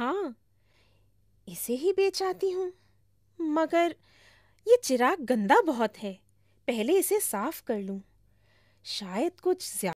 हाँ इसे ही बेच आती हूँ मगर ये चिराग गंदा बहुत है पहले इसे साफ कर लूँ शायद कुछ ज्यादा